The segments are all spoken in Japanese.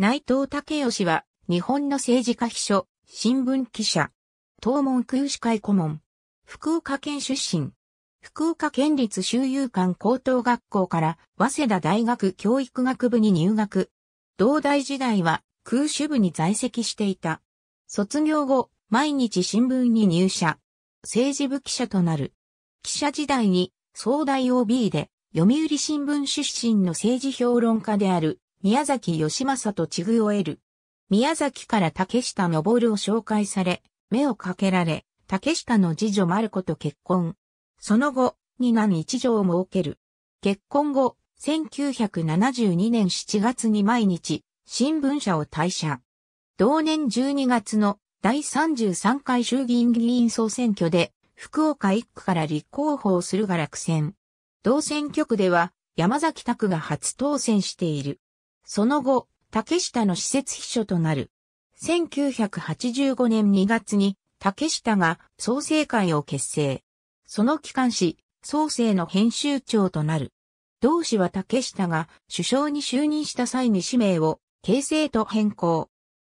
内藤武義は、日本の政治家秘書、新聞記者、東門空司会顧問、福岡県出身、福岡県立修遊館高等学校から早稲田大学教育学部に入学。同大時代は空手部に在籍していた。卒業後、毎日新聞に入社。政治部記者となる。記者時代に、総大 OB で、読売新聞出身の政治評論家である宮崎義政と地遇を得る。宮崎から竹下昇を紹介され、目をかけられ、竹下の次女丸子と結婚。その後、二男一女を設ける。結婚後、1972年7月に毎日、新聞社を退社。同年12月の第33回衆議院議員総選挙で、福岡一区から立候補をするが落選。同選挙区では、山崎拓が初当選している。その後、竹下の施設秘書となる。1985年2月に竹下が創生会を結成。その機関紙、創生の編集長となる。同氏は竹下が首相に就任した際に氏名を形成と変更。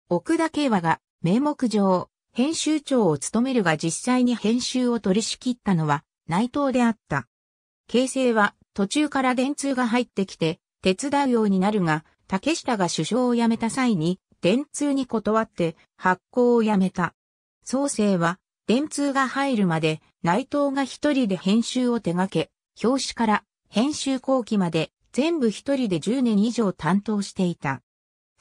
奥田慶和が名目上編集長を務めるが実際に編集を取り仕切ったのは内藤であった。形成は途中から電通が入ってきて手伝うようになるが竹下が首相を辞めた際に、電通に断って発行を辞めた。創生は、電通が入るまで内藤が一人で編集を手掛け、表紙から編集後期まで全部一人で10年以上担当していた。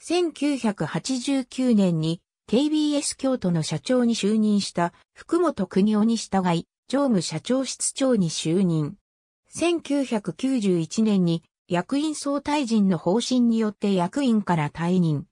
1989年に KBS 京都の社長に就任した福本邦夫に従い、常務社長室長に就任。1991年に役員総退陣の方針によって役員から退任。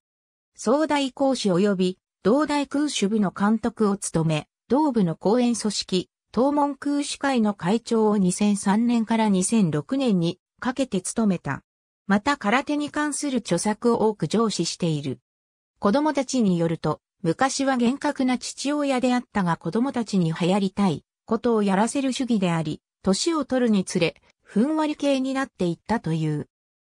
総大講師及び、同大空手部の監督を務め、同部の講演組織、東門空手会の会長を2003年から2006年にかけて務めた。また空手に関する著作を多く上司している。子供たちによると、昔は厳格な父親であったが子供たちに流行りたいことをやらせる主義であり、年を取るにつれ、ふんわり系になっていったという。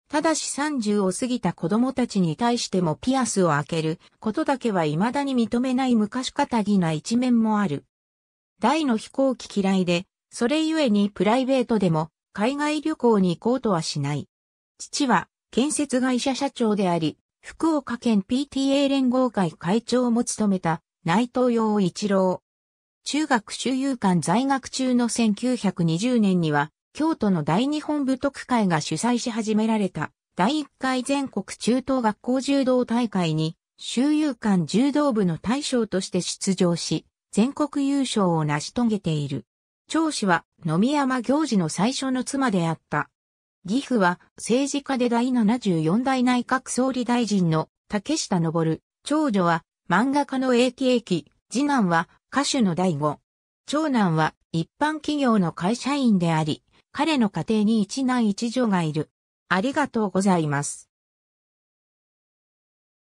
ただし30を過ぎた子供たちに対してもピアスを開けることだけは未だに認めない昔かたぎな一面もある。大の飛行機嫌いで、それゆえにプライベートでも海外旅行に行こうとはしない。父は建設会社社長であり、福岡県 PTA 連合会会長も務めた内藤洋一郎。中学周遊館在学中の1920年には京都の大日本武徳会が主催し始められた第1回全国中等学校柔道大会に、周遊館柔道部の大将として出場し、全国優勝を成し遂げている。長氏は野見山行事の最初の妻であった。義父は政治家で第74代内閣総理大臣の竹下登。長女は漫画家の英気英気、次男は歌手の大悟。長男は一般企業の会社員であり、彼の家庭に一男一女がいる。ありがとうございます。